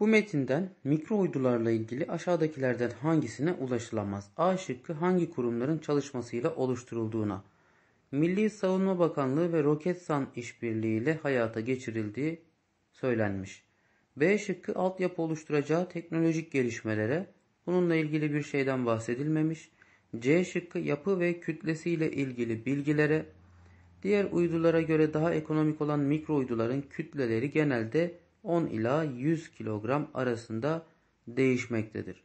Bu metinden mikrouydularla ilgili aşağıdakilerden hangisine ulaşılamaz? A şıkkı hangi kurumların çalışmasıyla oluşturulduğuna. Milli Savunma Bakanlığı ve Roketsan İşbirliği ile hayata geçirildiği söylenmiş. B şıkkı altyapı oluşturacağı teknolojik gelişmelere bununla ilgili bir şeyden bahsedilmemiş. C şıkkı yapı ve kütlesiyle ilgili bilgilere Diğer uydulara göre daha ekonomik olan mikro uyduların kütleleri genelde 10 ila 100 kilogram arasında değişmektedir.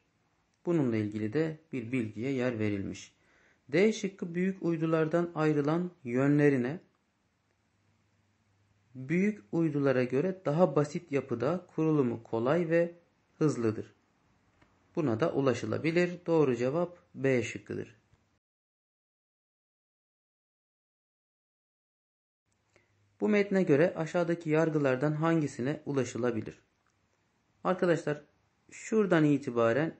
Bununla ilgili de bir bilgiye yer verilmiş. D şıkkı büyük uydulardan ayrılan yönlerine büyük uydulara göre daha basit yapıda kurulumu kolay ve hızlıdır. Buna da ulaşılabilir. Doğru cevap B şıkkıdır. Bu metne göre aşağıdaki yargılardan hangisine ulaşılabilir? Arkadaşlar şuradan itibaren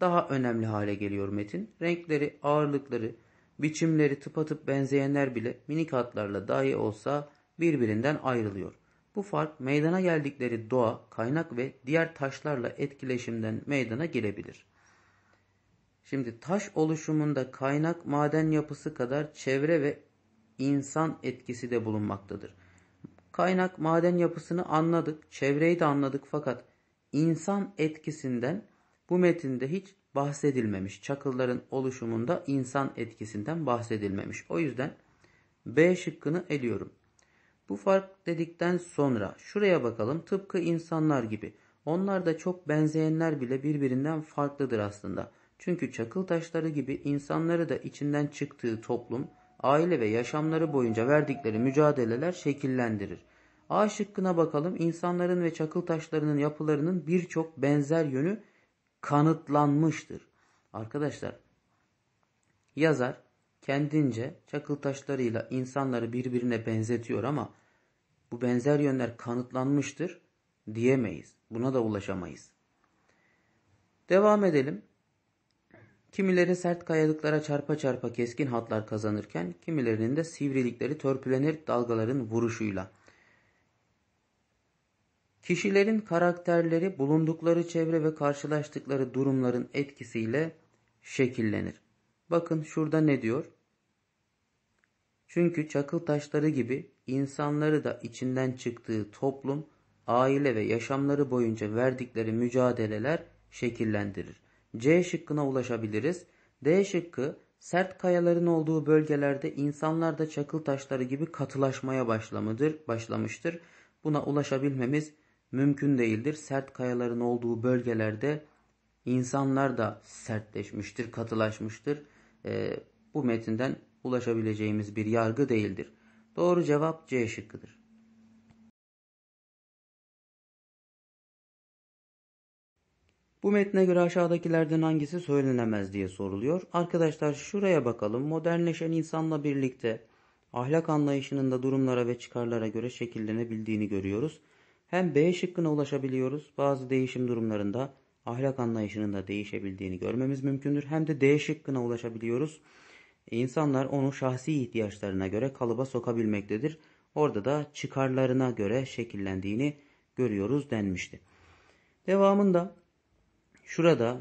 daha önemli hale geliyor metin. Renkleri, ağırlıkları, biçimleri tıpatıp benzeyenler bile minik hatlarla dahi olsa birbirinden ayrılıyor. Bu fark meydana geldikleri doğa, kaynak ve diğer taşlarla etkileşimden meydana gelebilir. Şimdi taş oluşumunda kaynak maden yapısı kadar çevre ve insan etkisi de bulunmaktadır. Kaynak maden yapısını anladık, çevreyi de anladık fakat insan etkisinden bu metinde hiç bahsedilmemiş. Çakılların oluşumunda insan etkisinden bahsedilmemiş. O yüzden B şıkkını eliyorum. Bu fark dedikten sonra şuraya bakalım. Tıpkı insanlar gibi. Onlar da çok benzeyenler bile birbirinden farklıdır aslında. Çünkü çakıl taşları gibi insanları da içinden çıktığı toplum, aile ve yaşamları boyunca verdikleri mücadeleler şekillendirir. A şıkkına bakalım. İnsanların ve çakıl taşlarının yapılarının birçok benzer yönü kanıtlanmıştır. Arkadaşlar yazar kendince çakıl taşlarıyla insanları birbirine benzetiyor ama bu benzer yönler kanıtlanmıştır diyemeyiz. Buna da ulaşamayız. Devam edelim. Kimileri sert kayalıklara çarpa çarpa keskin hatlar kazanırken kimilerinin de sivrilikleri törpülenir dalgaların vuruşuyla. Kişilerin karakterleri bulundukları çevre ve karşılaştıkları durumların etkisiyle şekillenir. Bakın şurada ne diyor? Çünkü çakıl taşları gibi insanları da içinden çıktığı toplum, aile ve yaşamları boyunca verdikleri mücadeleler şekillendirir. C şıkkına ulaşabiliriz. D şıkkı sert kayaların olduğu bölgelerde insanlar da çakıl taşları gibi katılaşmaya başlamadır, başlamıştır. Buna ulaşabilmemiz mümkün değildir. Sert kayaların olduğu bölgelerde insanlar da sertleşmiştir, katılaşmıştır. E, bu metinden ulaşabileceğimiz bir yargı değildir. Doğru cevap C şıkkıdır. Bu metne göre aşağıdakilerden hangisi söylenemez diye soruluyor. Arkadaşlar şuraya bakalım. Modernleşen insanla birlikte ahlak anlayışının da durumlara ve çıkarlara göre şekillenebildiğini görüyoruz. Hem B şıkkına ulaşabiliyoruz. Bazı değişim durumlarında ahlak anlayışının da değişebildiğini görmemiz mümkündür. Hem de D şıkkına ulaşabiliyoruz. İnsanlar onu şahsi ihtiyaçlarına göre kalıba sokabilmektedir. Orada da çıkarlarına göre şekillendiğini görüyoruz denmişti. Devamında Şurada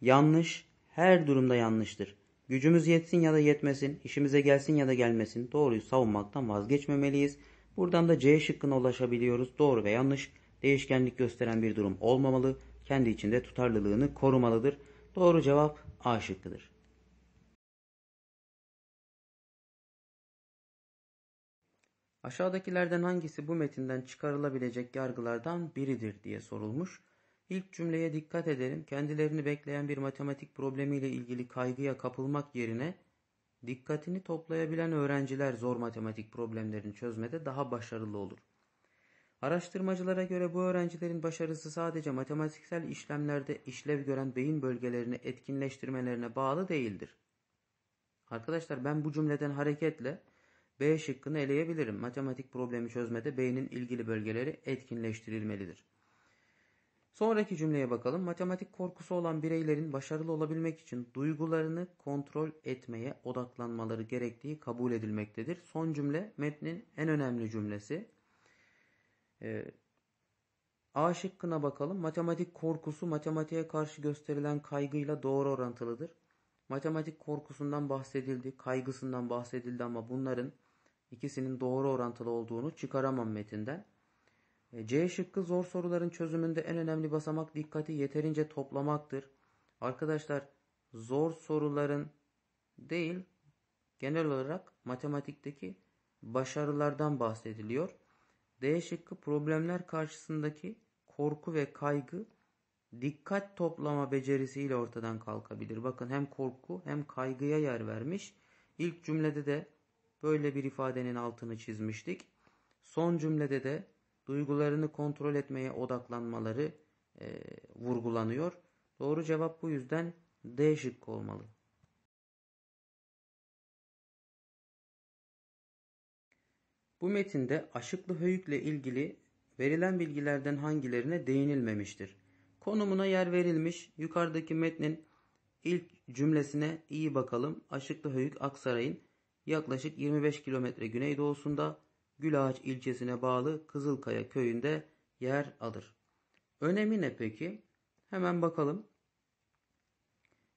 yanlış her durumda yanlıştır. Gücümüz yetsin ya da yetmesin, işimize gelsin ya da gelmesin doğruyu savunmaktan vazgeçmemeliyiz. Buradan da C şıkkına ulaşabiliyoruz. Doğru ve yanlış değişkenlik gösteren bir durum olmamalı. Kendi içinde tutarlılığını korumalıdır. Doğru cevap A şıkkıdır. Aşağıdakilerden hangisi bu metinden çıkarılabilecek yargılardan biridir diye sorulmuş. İlk cümleye dikkat edelim. Kendilerini bekleyen bir matematik problemiyle ilgili kaygıya kapılmak yerine dikkatini toplayabilen öğrenciler zor matematik problemlerini çözmede daha başarılı olur. Araştırmacılara göre bu öğrencilerin başarısı sadece matematiksel işlemlerde işlev gören beyin bölgelerini etkinleştirmelerine bağlı değildir. Arkadaşlar ben bu cümleden hareketle B şıkkını eleyebilirim. Matematik problemi çözmede beynin ilgili bölgeleri etkinleştirilmelidir. Sonraki cümleye bakalım. Matematik korkusu olan bireylerin başarılı olabilmek için duygularını kontrol etmeye odaklanmaları gerektiği kabul edilmektedir. Son cümle metnin en önemli cümlesi. Ee, A şıkkına bakalım. Matematik korkusu matematiğe karşı gösterilen kaygıyla doğru orantılıdır. Matematik korkusundan bahsedildi, kaygısından bahsedildi ama bunların ikisinin doğru orantılı olduğunu çıkaramam metinden. E, C şıkkı zor soruların çözümünde en önemli basamak dikkati yeterince toplamaktır. Arkadaşlar zor soruların değil genel olarak matematikteki başarılardan bahsediliyor. D şıkkı problemler karşısındaki korku ve kaygı dikkat toplama becerisiyle ortadan kalkabilir. Bakın hem korku hem kaygıya yer vermiş. İlk cümlede de böyle bir ifadenin altını çizmiştik. Son cümlede de duygularını kontrol etmeye odaklanmaları e, vurgulanıyor. Doğru cevap bu yüzden D şıkkı olmalı. Bu metinde aşıklı höyükle ilgili verilen bilgilerden hangilerine değinilmemiştir? Konumuna yer verilmiş yukarıdaki metnin ilk cümlesine iyi bakalım. Aşıklı Höyük Aksaray'ın yaklaşık 25 kilometre güneydoğusunda Gülağaç ilçesine bağlı Kızılkaya köyünde yer alır. Önemi ne peki? Hemen bakalım.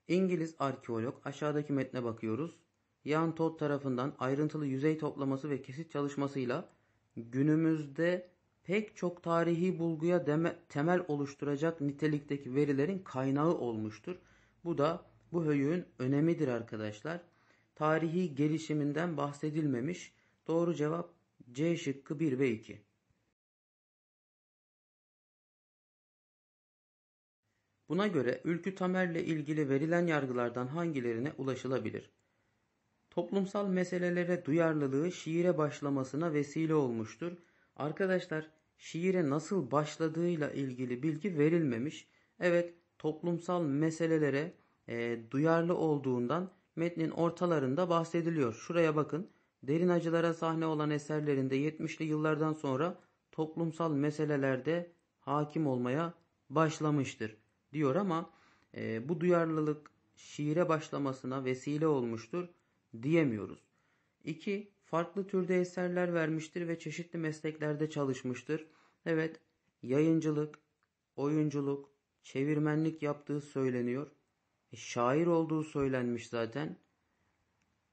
İngiliz arkeolog aşağıdaki metne bakıyoruz. Jan Todd tarafından ayrıntılı yüzey toplaması ve kesit çalışmasıyla günümüzde pek çok tarihi bulguya deme, temel oluşturacak nitelikteki verilerin kaynağı olmuştur. Bu da bu höyüğün önemidir arkadaşlar. Tarihi gelişiminden bahsedilmemiş. Doğru cevap C şıkkı bir ve iki. Buna göre Ülkü Tamer'le ilgili verilen yargılardan hangilerine ulaşılabilir? Toplumsal meselelere duyarlılığı şiire başlamasına vesile olmuştur. Arkadaşlar şiire nasıl başladığıyla ilgili bilgi verilmemiş. Evet toplumsal meselelere e, duyarlı olduğundan metnin ortalarında bahsediliyor. Şuraya bakın. Derin acılara sahne olan eserlerinde 70'li yıllardan sonra toplumsal meselelerde hakim olmaya başlamıştır diyor ama e, bu duyarlılık şiire başlamasına vesile olmuştur diyemiyoruz. 2. Farklı türde eserler vermiştir ve çeşitli mesleklerde çalışmıştır. Evet, yayıncılık, oyunculuk, çevirmenlik yaptığı söyleniyor. E, şair olduğu söylenmiş zaten.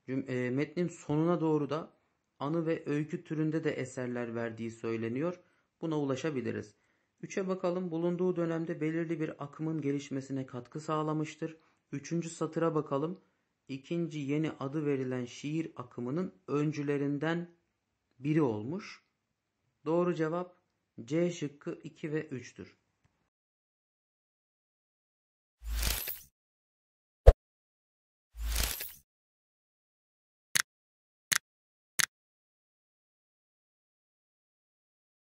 E, metnin sonuna doğru da anı ve öykü türünde de eserler verdiği söyleniyor. Buna ulaşabiliriz. Üçe bakalım bulunduğu dönemde belirli bir akımın gelişmesine katkı sağlamıştır. Üçüncü satıra bakalım. İkinci yeni adı verilen şiir akımının öncülerinden biri olmuş. Doğru cevap C şıkkı 2 ve 3'tür.